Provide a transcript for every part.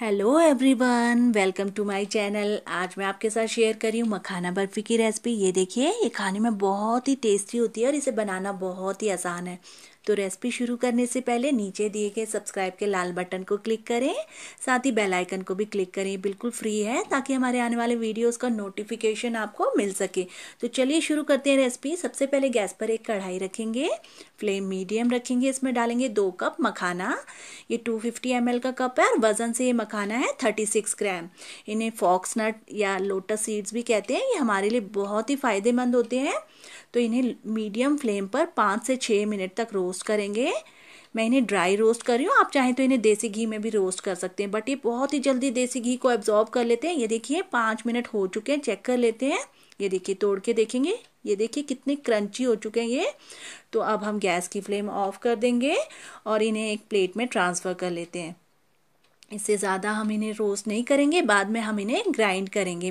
hello everyone welcome to my channel आज मैं आपके साथ शेयर कर रही हूँ मखाना बर्फ़ी की रेसिपी ये देखिए ये खाने में बहुत ही टेस्टी होती है और इसे बनाना बहुत ही आसान है तो रेसिपी शुरू करने से पहले नीचे दिए गए सब्सक्राइब के लाल बटन को क्लिक करें साथ ही बेल आइकन को भी क्लिक करें बिल्कुल फ्री है ताकि हमारे आने वाले वीडियोज़ का नोटिफिकेशन आपको मिल सके तो चलिए शुरू करते हैं रेसिपी सबसे पहले गैस पर एक कढ़ाई रखेंगे फ्लेम मीडियम रखेंगे इसमें डालेंगे दो कप मखाना ये टू फिफ्टी एम का कप है और वज़न से ये मखाना है थर्टी सिक्स ग्राम इन्हें फॉक्स नट या लोटस सीड्स भी कहते हैं ये हमारे लिए बहुत ही फ़ायदेमंद होते हैं तो इन्हें मीडियम फ्लेम पर पाँच से छः मिनट तक रोस्ट करेंगे मैं इन्हें ड्राई रोस्ट कर रही हूँ आप चाहें तो इन्हें देसी घी में भी रोस्ट कर सकते हैं बट ये बहुत ही जल्दी देसी घी को एब्जॉर्ब कर लेते हैं ये देखिए पाँच मिनट हो चुके हैं चेक कर लेते हैं ये देखिए तोड़ के देखेंगे ये देखिए कितने क्रंची हो चुके हैं ये तो अब हम गैस की फ्लेम ऑफ कर देंगे और इन्हें एक प्लेट में ट्रांसफ़र कर लेते हैं इससे ज़्यादा हम इन्हें रोस्ट नहीं करेंगे बाद में हम इन्हें ग्राइंड करेंगे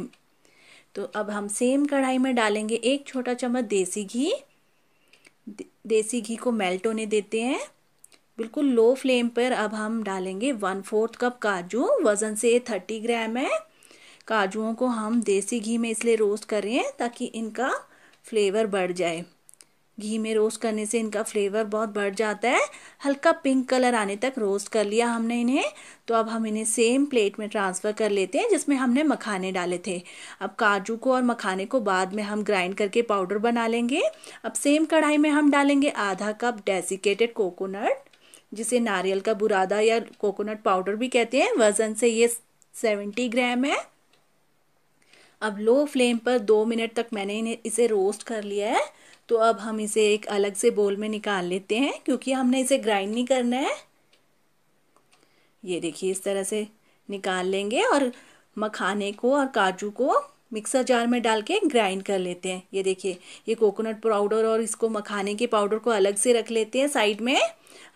तो अब हम सेम कढ़ाई में डालेंगे एक छोटा चम्मच देसी घी देसी घी को मेल्ट होने देते हैं बिल्कुल लो फ्लेम पर अब हम डालेंगे वन फोर्थ कप काजू वज़न से थर्टी ग्राम है काजुओं को हम देसी घी में इसलिए रोस्ट कर रहे हैं ताकि इनका फ्लेवर बढ़ जाए घी में रोस्ट करने से इनका फ्लेवर बहुत बढ़ जाता है हल्का पिंक कलर आने तक रोस्ट कर लिया हमने इन्हें तो अब हम इन्हें सेम प्लेट में ट्रांसफ़र कर लेते हैं जिसमें हमने मखाने डाले थे अब काजू को और मखाने को बाद में हम ग्राइंड करके पाउडर बना लेंगे अब सेम कढ़ाई में हम डालेंगे आधा कप डेसिकेटेड कोकोनट जिसे नारियल का बुरादा या कोकोनट पाउडर भी कहते हैं वज़न से ये सेवेंटी ग्राम है अब लो फ्लेम पर दो मिनट तक मैंने इन्हें इसे रोस्ट कर लिया है तो अब हम इसे एक अलग से बोल में निकाल लेते हैं क्योंकि हमने इसे ग्राइंड नहीं करना है ये देखिए इस तरह से निकाल लेंगे और मखाने को और काजू को मिक्सर जार में डाल के ग्राइंड कर लेते हैं ये देखिए ये कोकोनट पाउडर और इसको मखाने के पाउडर को अलग से रख लेते हैं साइड में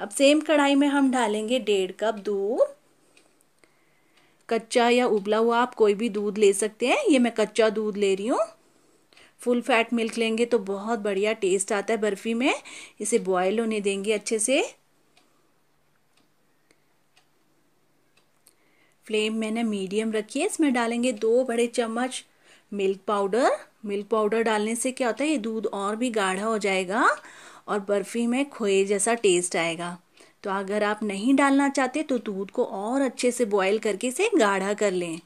अब सेम कढ़ाई में हम डालेंगे डेढ़ कप दूध कच्चा या उबला हुआ आप कोई भी दूध ले सकते हैं ये मैं कच्चा दूध ले रही हूँ फुल फैट मिल्क लेंगे तो बहुत बढ़िया टेस्ट आता है बर्फ़ी में इसे बॉयल होने देंगे अच्छे से फ्लेम मैंने मीडियम रखी है इसमें डालेंगे दो बड़े चम्मच मिल्क पाउडर मिल्क पाउडर डालने से क्या होता है ये दूध और भी गाढ़ा हो जाएगा और बर्फ़ी में खोए जैसा टेस्ट आएगा तो अगर आप नहीं डालना चाहते तो दूध को और अच्छे से बॉयल करके इसे गाढ़ा कर लें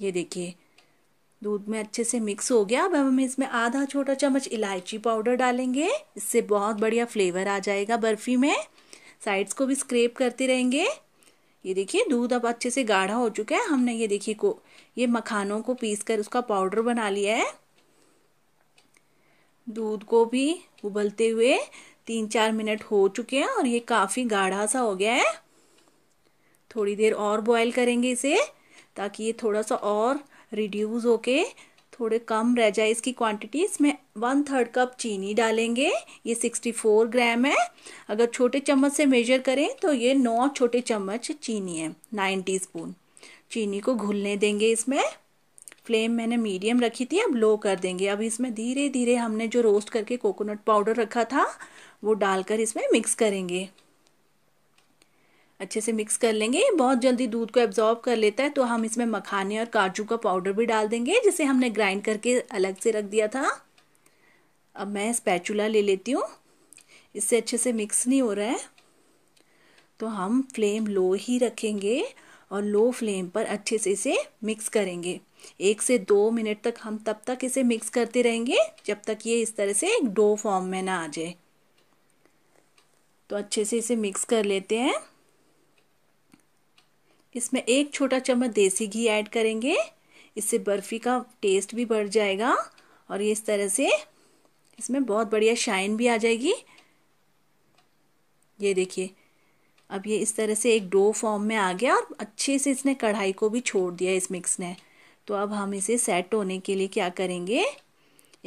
ये देखिए दूध में अच्छे से मिक्स हो गया अब हम इसमें आधा छोटा चम्मच इलायची पाउडर डालेंगे इससे बहुत बढ़िया फ्लेवर आ जाएगा बर्फ़ी में साइड्स को भी स्क्रेप करते रहेंगे ये देखिए दूध अब अच्छे से गाढ़ा हो चुका है हमने ये देखिए को ये मखानों को पीस कर उसका पाउडर बना लिया है दूध को भी उबलते हुए तीन चार मिनट हो चुके हैं और ये काफ़ी गाढ़ा सा हो गया है थोड़ी देर और बॉयल करेंगे इसे ताकि ये थोड़ा सा और रिड्यूज़ होके थोड़े कम रह जाए इसकी क्वांटिटी इसमें वन थर्ड कप चीनी डालेंगे ये सिक्सटी फोर ग्राम है अगर छोटे चम्मच से मेजर करें तो ये नौ छोटे चम्मच चीनी है नाइन स्पून चीनी को घुलने देंगे इसमें फ्लेम मैंने मीडियम रखी थी अब लो कर देंगे अब इसमें धीरे धीरे हमने जो रोस्ट करके कोकोनट पाउडर रखा था वो डालकर इसमें मिक्स करेंगे अच्छे से मिक्स कर लेंगे ये बहुत जल्दी दूध को एब्जॉर्ब कर लेता है तो हम इसमें मखाने और काजू का पाउडर भी डाल देंगे जिसे हमने ग्राइंड करके अलग से रख दिया था अब मैं स्पैचुला ले लेती हूँ इससे अच्छे से मिक्स नहीं हो रहा है तो हम फ्लेम लो ही रखेंगे और लो फ्लेम पर अच्छे से इसे मिक्स करेंगे एक से दो मिनट तक हम तब तक इसे मिक्स करते रहेंगे जब तक ये इस तरह से एक डो फॉर्म में ना आ जाए तो अच्छे से इसे मिक्स कर लेते हैं इसमें एक छोटा चम्मच देसी घी ऐड करेंगे इससे बर्फ़ी का टेस्ट भी बढ़ जाएगा और ये इस तरह से इसमें बहुत बढ़िया शाइन भी आ जाएगी ये देखिए अब ये इस तरह से एक डो फॉर्म में आ गया और अच्छे से इसने कढ़ाई को भी छोड़ दिया इस मिक्स ने तो अब हम इसे सेट होने के लिए क्या करेंगे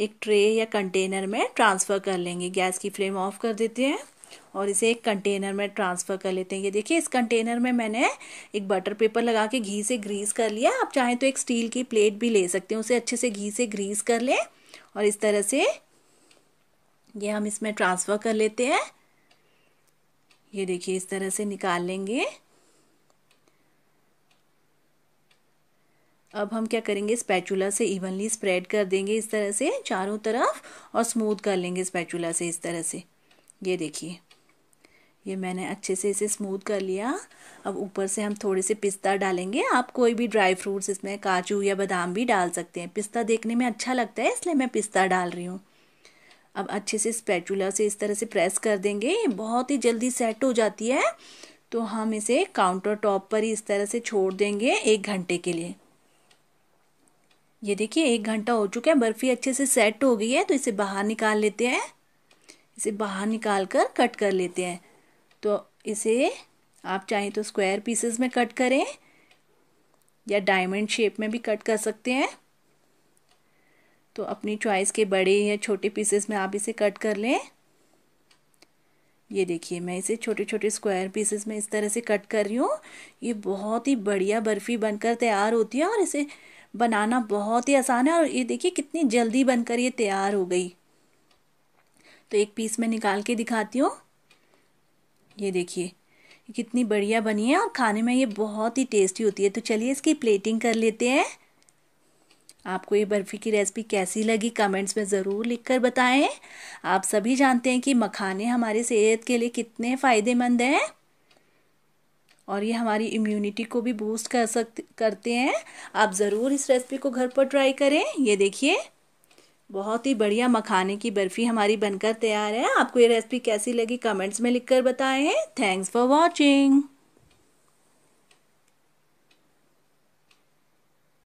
एक ट्रे या कंटेनर में ट्रांसफ़र कर लेंगे गैस की फ्लेम ऑफ कर देते हैं और इसे एक कंटेनर में ट्रांसफ़र कर लेते हैं ये देखिए इस कंटेनर में मैंने एक बटर पेपर लगा के घी से ग्रीस कर लिया आप चाहें तो एक स्टील की प्लेट भी ले सकते हैं उसे अच्छे से घी से ग्रीस कर लें और इस तरह से ये हम इसमें ट्रांसफ़र कर लेते हैं ये देखिए इस तरह से निकाल लेंगे अब हम क्या करेंगे स्पैचुला से इवनली स्प्रेड कर देंगे इस तरह से चारों तरफ और स्मूथ कर लेंगे स्पैचुला से इस तरह से ये देखिए ये मैंने अच्छे से इसे स्मूथ कर लिया अब ऊपर से हम थोड़े से पिस्ता डालेंगे आप कोई भी ड्राई फ्रूट्स इसमें काजू या बादाम भी डाल सकते हैं पिस्ता देखने में अच्छा लगता है इसलिए मैं पिस्ता डाल रही हूँ अब अच्छे से स्पैचुला से इस तरह से प्रेस कर देंगे बहुत ही जल्दी सेट हो जाती है तो हम इसे काउंटर टॉप पर ही इस तरह से छोड़ देंगे एक घंटे के लिए ये देखिए एक घंटा हो चुका है बर्फ़ी अच्छे से सेट हो गई है तो इसे बाहर निकाल लेते हैं इसे बाहर निकाल कर कट कर लेते हैं तो इसे आप चाहें तो स्क्वायर पीसेस में कट करें या डायमंड शेप में भी कट कर सकते हैं तो अपनी चॉइस के बड़े या छोटे पीसेस में आप इसे कट कर लें ये देखिए मैं इसे छोटे छोटे स्क्वायर पीसेस में इस तरह से कट कर रही हूँ ये बहुत ही बढ़िया बर्फ़ी बनकर तैयार होती है और इसे बनाना बहुत ही आसान है और ये देखिए कितनी जल्दी बनकर ये तैयार हो गई तो एक पीस मैं निकाल के दिखाती हूँ ये देखिए कितनी बढ़िया बनी है और खाने में ये बहुत ही टेस्टी होती है तो चलिए इसकी प्लेटिंग कर लेते हैं आपको ये बर्फ़ी की रेसिपी कैसी लगी कमेंट्स में ज़रूर लिखकर बताएं आप सभी जानते हैं कि मखाने हमारे सेहत के लिए कितने फ़ायदेमंद हैं और ये हमारी इम्यूनिटी को भी बूस्ट कर सकते करते हैं आप ज़रूर इस रेसिपी को घर पर ट्राई करें ये देखिए बहुत ही बढ़िया मखाने की बर्फ़ी हमारी बनकर तैयार है आपको ये रेसिपी कैसी लगी कमेंट्स में लिखकर बताएं थैंक्स फॉर वॉचिंग